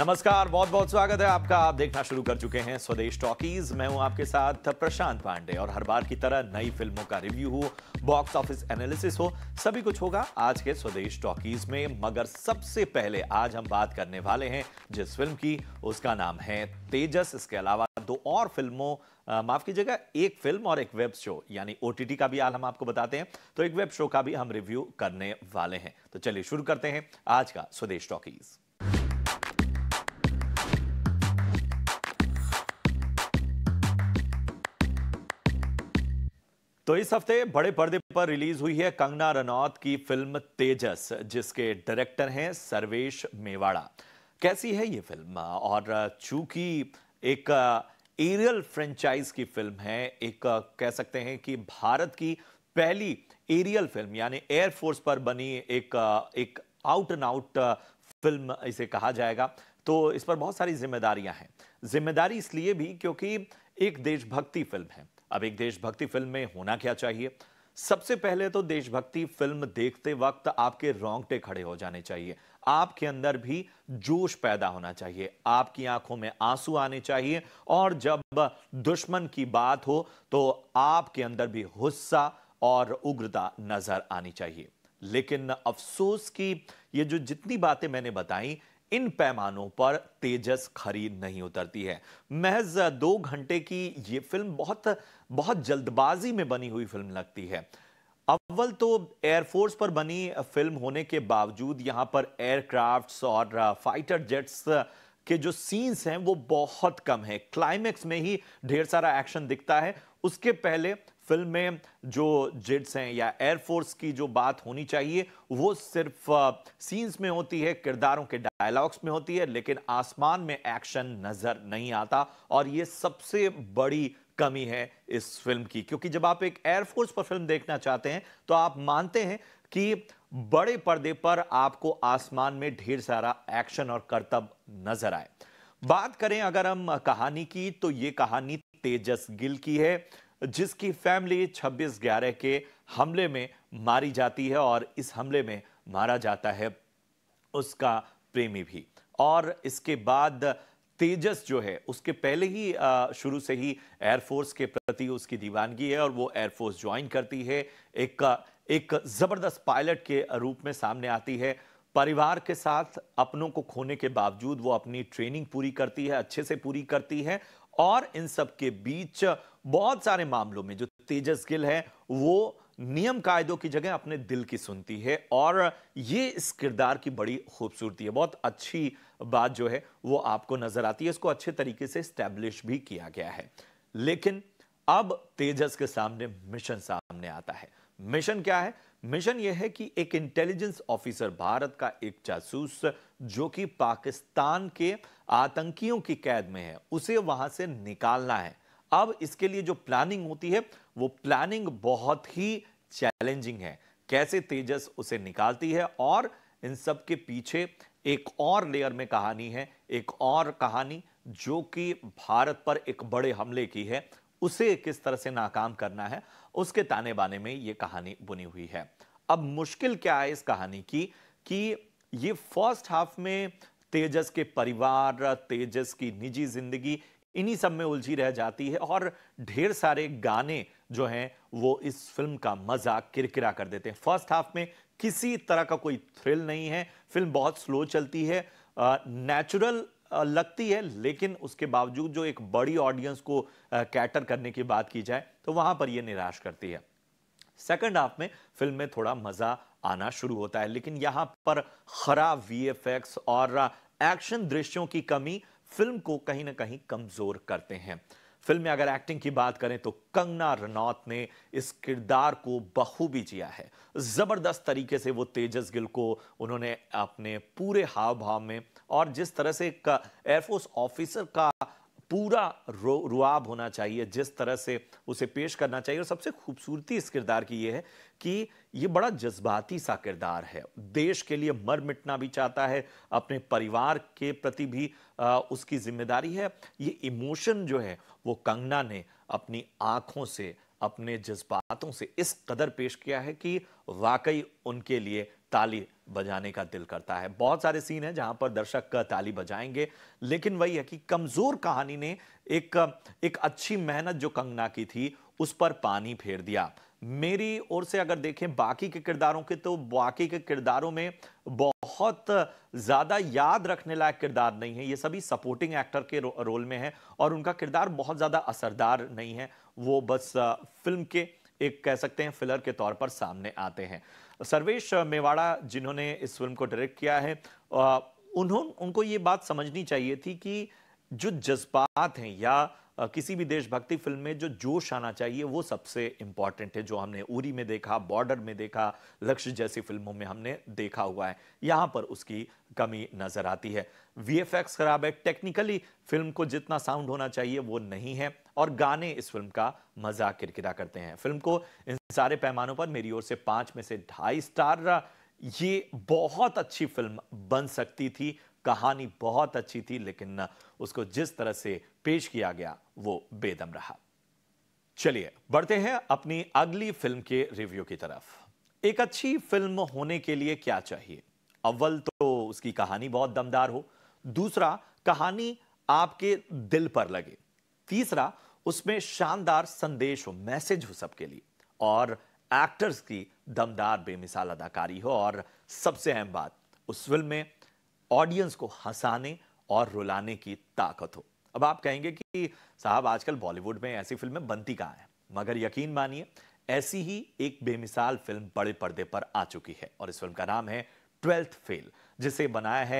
नमस्कार बहुत बहुत स्वागत है आपका आप देखना शुरू कर चुके हैं स्वदेश टॉकीज मैं हूं आपके साथ प्रशांत पांडे और हर बार की तरह नई फिल्मों का रिव्यू हो बॉक्स ऑफिस एनालिसिस हो सभी कुछ होगा आज के स्वदेश टॉकीज में मगर सबसे पहले आज हम बात करने वाले हैं जिस फिल्म की उसका नाम है तेजस इसके अलावा दो और फिल्मों माफ कीजिएगा एक फिल्म और एक वेब शो यानी ओ का भी हाल हम आपको बताते हैं तो एक वेब शो का भी हम रिव्यू करने वाले हैं तो चलिए शुरू करते हैं आज का स्वदेश टॉकीज़ तो इस हफ्ते बड़े पर्दे पर रिलीज हुई है कंगना रनौत की फिल्म तेजस जिसके डायरेक्टर हैं सर्वेश मेवाड़ा कैसी है ये फिल्म और चूंकि एक एरियल फ्रेंचाइज की फिल्म है एक कह सकते हैं कि भारत की पहली एरियल फिल्म यानी एयरफोर्स पर बनी एक एक आउट एंड आउट फिल्म इसे कहा जाएगा तो इस पर बहुत सारी जिम्मेदारियां हैं जिम्मेदारी इसलिए भी क्योंकि एक देशभक्ति फिल्म है अब एक देशभक्ति फिल्म में होना क्या चाहिए सबसे पहले तो देशभक्ति फिल्म देखते वक्त आपके रोंगटे खड़े हो जाने चाहिए आपके अंदर भी जोश पैदा होना चाहिए आपकी आंखों में आंसू आने चाहिए और जब दुश्मन की बात हो तो आपके अंदर भी गुस्सा और उग्रता नजर आनी चाहिए लेकिन अफसोस की ये जो जितनी बातें मैंने बताई इन पैमानों पर तेजस खरी नहीं उतरती है महज दो घंटे की ये फिल्म बहुत बहुत जल्दबाजी में बनी हुई फिल्म लगती है अव्वल तो एयरफोर्स पर बनी फिल्म होने के बावजूद यहाँ पर एयरक्राफ्ट्स और फाइटर जेट्स के जो सीन्स हैं वो बहुत कम है क्लाइमैक्स में ही ढेर सारा एक्शन दिखता है उसके पहले फिल्म में जो जेट्स हैं या एयरफोर्स की जो बात होनी चाहिए वो सिर्फ सीन्स में होती है किरदारों के डायलॉग्स में होती है लेकिन आसमान में एक्शन नज़र नहीं आता और ये सबसे बड़ी कमी है इस फिल्म की क्योंकि जब आप एक एयरफोर्स पर फिल्म देखना चाहते हैं तो आप मानते हैं कि बड़े पर्दे पर आपको आसमान में ढेर सारा एक्शन और करतब नजर आए बात करें अगर हम कहानी की तो ये कहानी तेजस गिल की है जिसकी फैमिली 26 ग्यारह के हमले में मारी जाती है और इस हमले में मारा जाता है उसका प्रेमी भी और इसके बाद तेजस जो है उसके पहले ही शुरू से ही एयरफोर्स के प्रति उसकी दीवानगी है और वो एयरफोर्स ज्वाइन करती है एक एक ज़बरदस्त पायलट के रूप में सामने आती है परिवार के साथ अपनों को खोने के बावजूद वो अपनी ट्रेनिंग पूरी करती है अच्छे से पूरी करती है और इन सब के बीच बहुत सारे मामलों में जो तेजस गिल है वो नियम कायदों की जगह अपने दिल की सुनती है और ये इस किरदार की बड़ी खूबसूरती है बहुत अच्छी बात जो है वो आपको नजर आती है इसको अच्छे तरीके से स्टैब्लिश भी किया गया है लेकिन अब तेजस के सामने मिशन सामने आता है मिशन क्या है मिशन यह है कि एक इंटेलिजेंस ऑफिसर भारत का एक जासूस जो कि पाकिस्तान के आतंकियों की कैद में है उसे वहां से निकालना है अब इसके लिए जो प्लानिंग होती है वो प्लानिंग बहुत ही चैलेंजिंग है कैसे तेजस उसे निकालती है और इन सब के पीछे एक और लेयर में कहानी है एक और कहानी जो कि भारत पर एक बड़े हमले की है उसे किस तरह से नाकाम करना है उसके ताने बाने में ये कहानी बुनी हुई है अब मुश्किल क्या है इस कहानी की कि ये फर्स्ट हाफ में तेजस के परिवार तेजस की निजी जिंदगी इन्हीं सब में उलझी रह जाती है और ढेर सारे गाने जो हैं वो इस फिल्म का मजाक किरकिरा कर देते हैं फर्स्ट हाफ में किसी तरह का कोई थ्रिल नहीं है फिल्म बहुत स्लो चलती है नेचुरल लगती है लेकिन उसके बावजूद जो एक बड़ी ऑडियंस को कैटर करने की बात की जाए तो वहां पर यह निराश करती है सेकेंड हाफ में फिल्म में थोड़ा मज़ा आना शुरू होता है लेकिन यहां पर खराब वीएफएक्स और एक्शन दृश्यों की कमी फिल्म को कहीं ना कहीं कमज़ोर करते हैं फिल्म में अगर एक्टिंग की बात करें तो कंगना रनौत ने इस किरदार को बखूबी जिया है ज़बरदस्त तरीके से वो तेजस गिल को उन्होंने अपने पूरे हाव भाव में और जिस तरह से एक एयरफोर्स ऑफिसर का पूरा रुआब होना चाहिए जिस तरह से उसे पेश करना चाहिए और सबसे खूबसूरती इस किरदार की ये है कि ये बड़ा जज्बाती सा किरदार है देश के लिए मर मिटना भी चाहता है अपने परिवार के प्रति भी आ, उसकी जिम्मेदारी है ये इमोशन जो है वो कंगना ने अपनी आँखों से अपने जज्बातों से इस कदर पेश किया है कि वाकई उनके लिए ताली बजाने का दिल करता है बहुत सारे सीन है जहां पर दर्शक ताली बजाएंगे लेकिन वही है कि कमजोर कहानी ने एक एक अच्छी मेहनत जो कंगना की थी उस पर पानी फेर दिया मेरी ओर से अगर देखें बाकी के किरदारों के तो बाकी के किरदारों में बहुत ज़्यादा याद रखने लायक किरदार नहीं है ये सभी सपोर्टिंग एक्टर के रो, रोल में है और उनका किरदार बहुत ज़्यादा असरदार नहीं है वो बस फिल्म के एक कह सकते हैं फिलर के तौर पर सामने आते हैं सर्वेश मेवाड़ा जिन्होंने इस फिल्म को डायरेक्ट किया है उन्होंने उनको ये बात समझनी चाहिए थी कि जो जज्बात हैं या किसी भी देशभक्ति फिल्म में जो जोश आना चाहिए वो सबसे इम्पॉर्टेंट है जो हमने उरी में देखा बॉर्डर में देखा लक्ष्य जैसी फिल्मों में हमने देखा हुआ है यहाँ पर उसकी कमी नजर आती है वीएफएक्स खराब है टेक्निकली फिल्म को जितना साउंड होना चाहिए वो नहीं है और गाने इस फिल्म का मजा किरकिरा करते हैं फिल्म को इन सारे पैमानों पर मेरी ओर से पांच में से ढाई स्टार ये बहुत अच्छी फिल्म बन सकती थी कहानी बहुत अच्छी थी लेकिन उसको जिस तरह से पेश किया गया वो बेदम रहा चलिए बढ़ते हैं अपनी अगली फिल्म के रिव्यू की तरफ एक अच्छी फिल्म होने के लिए क्या चाहिए अव्वल तो उसकी कहानी बहुत दमदार हो दूसरा कहानी आपके दिल पर लगे तीसरा उसमें शानदार संदेश हो मैसेज हो सबके लिए और एक्टर्स की दमदार बेमिसाल अदाकारी हो और सबसे अहम बात उस फिल्म में ऑडियंस को हंसाने और रुलाने की ताकत हो अब आप कहेंगे कि साहब आजकल बॉलीवुड में ऐसी फिल्में बनती कहाँ हैं मगर यकीन मानिए ऐसी ही एक बेमिसाल फिल्म बड़े पर्दे पर आ चुकी है और इस फिल्म का नाम है ट्वेल्थ फेल जिसे बनाया है